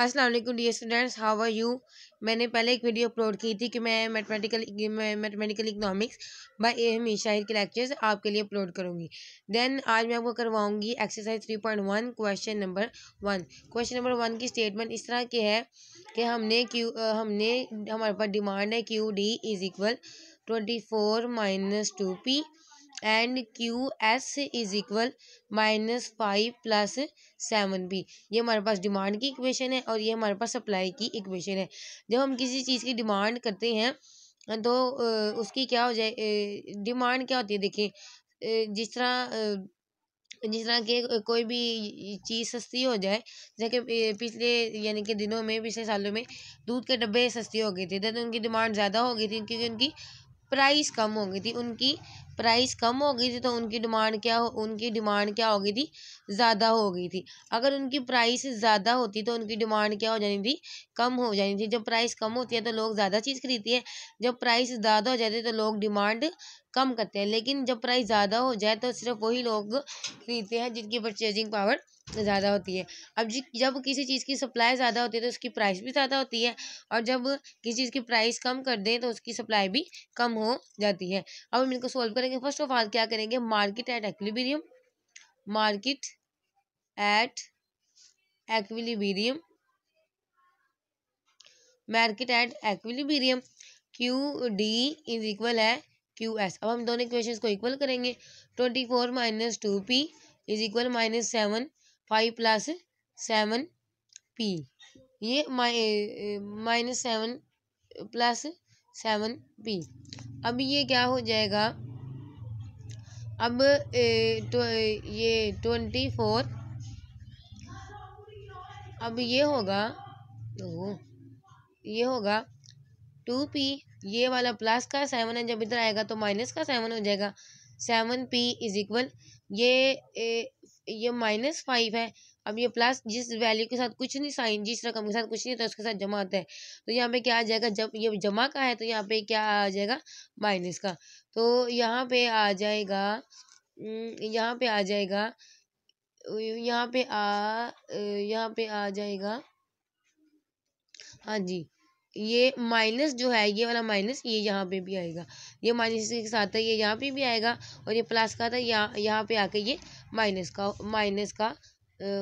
Aslam dear students how are you मैंने पहले एक वीडियो अपलोड की थी कि मैं mathematical mathematical economics by A M Shahir के लेक्चर्स आपके लिए अपलोड करूँगी देन आज मैं आपको करवाऊँगी exercise three point one question number one question number one की स्टेटमेंट इस तरह की है कि हमने क्यू हमने हमारे पास डिमांड है Q D is equal twenty four minus two P and Q S is equal minus five plus seven B ये हमारे पास डिमांड की इक्वेशन है और ये हमारे पास सप्लाई की इक्वेशन है जब हम किसी चीज़ की डिमांड करते हैं तो उसकी क्या हो जाए डिमांड क्या होती है देखिए जिस तरह जिस तरह के कोई भी चीज़ सस्ती हो जाए जैसे पिछले यानी कि दिनों में पिछले सालों में दूध के डब्बे सस्ती हो गए थे तो उनकी डिमांड ज़्यादा हो गई थी क्योंकि उनकी प्राइस कम हो गई थी उनकी प्राइस कम हो गई थी तो उनकी डिमांड क्या हो उनकी डिमांड क्या हो गई थी ज़्यादा हो गई थी अगर उनकी प्राइस ज़्यादा होती तो उनकी डिमांड क्या हो जानी थी कम हो जानी थी जब प्राइस कम होती है तो लोग ज़्यादा चीज़ खरीदती है जब प्राइस ज़्यादा हो जाती है तो लोग डिमांड कम करते हैं लेकिन जब प्राइस ज़्यादा हो जाए तो सिर्फ वही लोग खरीदते हैं जिनकी परचेजिंग पावर ज़्यादा होती है अब जी जब किसी चीज़ की सप्लाई ज़्यादा होती है तो उसकी प्राइस भी ज़्यादा होती है और जब किसी चीज़ की प्राइस कम कर दें तो उसकी सप्लाई भी कम हो जाती है अब हम इनको सोल्व कर करेंगे फर्स्ट ऑफ ऑल क्या करेंगे market at equilibrium market at equilibrium market at equilibrium Q D is equal है क्यू एस अब हम दोनों इक्वेशंस को इक्वल करेंगे twenty four minus two P is equal minus seven five plus seven P ये minus seven plus seven P अब ये क्या हो जाएगा अब ए, तो, ये ट्वेंटी फोर अब ये होगा ये होगा टू पी ये वाला प्लस का सेवन है जब इधर आएगा तो माइनस का सेवन हो जाएगा सेवन पी इज इक्वल ये ए, ये माइनस फाइव है अब ये प्लस जिस वैल्यू के साथ कुछ नहीं साइन जिस रकम के साथ कुछ नहीं तो उसके साथ जमा होता है तो यहाँ पे क्या आ जाएगा जब ये जमा का है तो यहाँ पे क्या आ जाएगा माइनस का तो यहाँ पे आ जाएगा यहाँ पे आ जाएगा यहाँ पे आ यहाँ पे आ जाएगा हाँ जी ये माइनस जो है ये वाला माइनस ये यहाँ पे भी आएगा ये माइनस के साथ है ये यहाँ पे भी आएगा और ये प्लस का था यहाँ यहाँ पे आके ये माइनस का माइनस का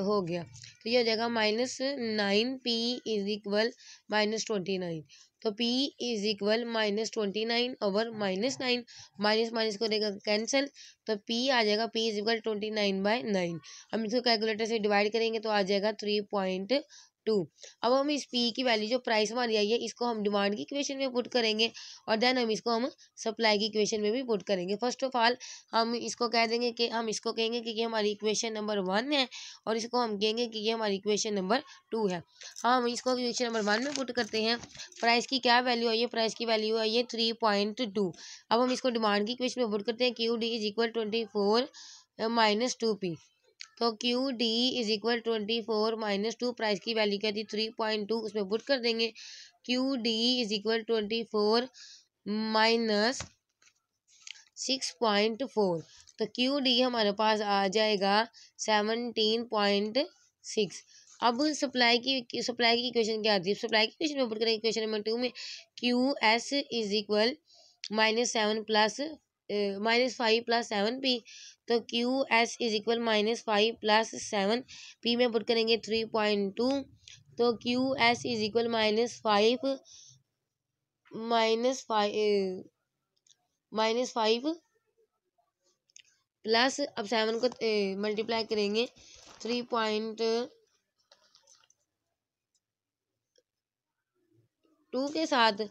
हो गया तो यह जाएगा minus nine P is equal minus twenty nine तो P is equal minus twenty nine over minus nine minus minus को देगा कैंसिल तो पी आ जाएगा P is equal twenty nine by nine हम इसको कैलकुलेटर से डिवाइड करेंगे तो आ जाएगा थ्री पॉइंट टू अब हम इस पी की वैल्यू जो प्राइस हमारी आई है इसको हम डिमांड की इक्वेशन में पुट करेंगे और देन हम इसको हम सप्लाई की इक्वेशन में भी पुट करेंगे फर्स्ट ऑफ ऑल हम इसको कह देंगे कि हम इसको कहेंगे कि ये हमारी इक्वेशन नंबर वन है और इसको हम कहेंगे कि ये हमारी इक्वेशन नंबर टू है हाँ, हम इसको इक्वेशन नंबर वन में पुट करते हैं प्राइस की क्या वैल्यू आई है प्राइस की वैल्यू आई है थ्री पॉइंट टू अब हम इसको डिमांड की इक्वेशन में पुट करते हैं Q D is equal twenty four minus two P तो Q D is equal twenty four minus two price की वैल्यू क्या थी थ्री पॉइंट टू उसमें बुट कर देंगे Q D is equal twenty four minus six point four तो Q D हमारे पास आ जाएगा सेवनटीन पॉइंट सिक्स अब सप्लाई की सप्लाई की इक्वेशन क्या आती है सप्लाई की इक्वेशन में बुट करेंगे इक्वेशन नंबर टू में Q S is equal minus seven plus minus five plus seven P तो Q S is equal minus five plus seven P में पुट करेंगे थ्री पॉइंट टू तो Q S is equal minus five minus five minus five plus अब seven को multiply करेंगे three point two के साथ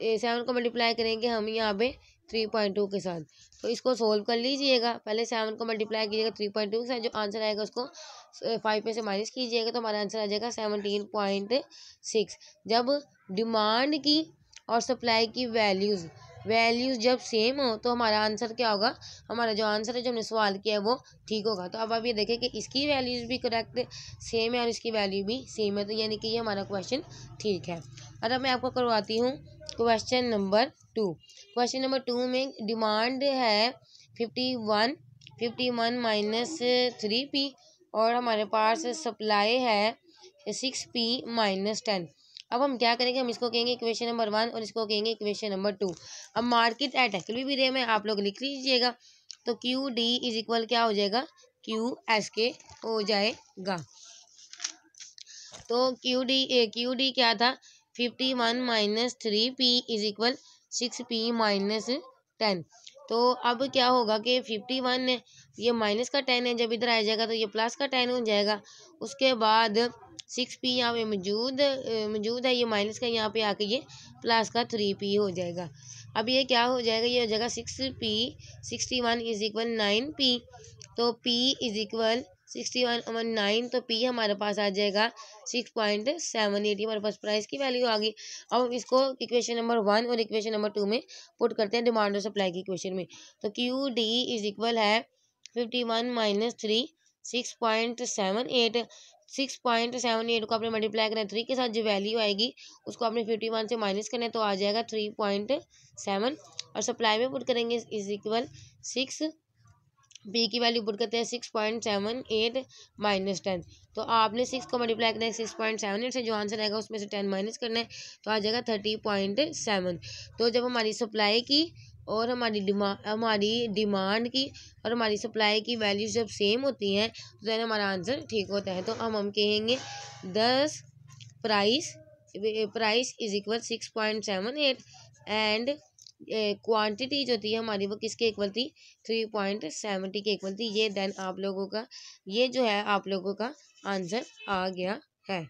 seven को मल्टीप्लाई करेंगे हम यहाँ पे थ्री पॉइंट टू के साथ तो इसको सोल्व कर लीजिएगा पहले सेवन को मल्टीप्लाई कीजिएगा थ्री पॉइंट टू के साथ जो आंसर आएगा उसको फाइव में से माइनस कीजिएगा तो हमारा आंसर आ जाएगा सेवनटीन पॉइंट सिक्स जब डिमांड की और सप्लाई की वैल्यूज़ वैल्यूज़ जब सेम हो तो हमारा आंसर क्या होगा हमारा जो आंसर है जो हमने सवाल किया है वो ठीक होगा तो अब आप ये देखें कि इसकी वैल्यूज़ भी करेक्ट सेम है और इसकी वैल्यू भी सेम है तो यानी कि ये हमारा क्वेश्चन ठीक है और अब मैं आपको करवाती हूँ question number two question number two में डिमांड है fifty one fifty one minus three P और हमारे पास सप्लाई है सिक्स पी माइनस टेन अब हम क्या करेंगे हम इसको कहेंगे इक्वेशन नंबर वन और इसको कहेंगे इक्वेशन नंबर टू अब market at equilibrium है आप लोग लिख लीजिएगा तो क्यू डी इज इक्वल क्या हो जाएगा क्यू एस के हो जाएगा तो क्यू डी ए क्यू डी क्या था fifty one minus three P is equal six P minus ten तो अब क्या होगा कि फिफ्टी वन ये माइनस का टेन है जब इधर आ जाएगा तो ये प्लस का टेन हो जाएगा उसके बाद सिक्स पी यहाँ पे मौजूद मौजूद है ये माइनस का यहाँ पे आके ये प्लस का थ्री पी हो जाएगा अब ये क्या हो जाएगा ये हो जाएगा six P sixty one is equal nine P तो P is equal sixty one one nine तो पी हमारे पास आ जाएगा सिक्स पॉइंट सेवन एट हमारे पास प्राइस की वैल्यू आ गई अब हम इसको इक्वेशन नंबर वन और इक्वेशन नंबर टू में पुट करते हैं डिमांड और सप्लाई की इक्वेशन में तो क्यू डी इज इक्वल है fifty one minus three six point seven eight six point seven eight को आपने मल्टीप्लाई करना है थ्री के साथ जो वैल्यू आएगी उसको आपने फिफ्टी वन से माइनस करना है तो आ जाएगा थ्री पॉइंट सेवन और सप्लाई में पुट करेंगे इज इक्वल सिक्स बी की वैल्यू पुट करते हैं six point seven eight minus ten तो आपने सिक्स को मल्टीप्लाई करना है सिक्स पॉइंट सेवन एट से जो आंसर आएगा उसमें से टेन माइनस करना है तो आ जाएगा थर्टी पॉइंट सेवन तो जब हमारी सप्लाई की और हमारी डिमा हमारी डिमांड की और हमारी सप्लाई की वैल्यू जब सेम होती हैं तो देन हमारा आंसर ठीक होता है तो हम हम कहेंगे thus price price is equal six point seven eight and quantity जो थी हमारी वो किसके इक्वल थी थ्री पॉइंट सेवेंटी के इक्वल थी ये देन आप लोगों का ये जो है आप लोगों का आंसर आ गया है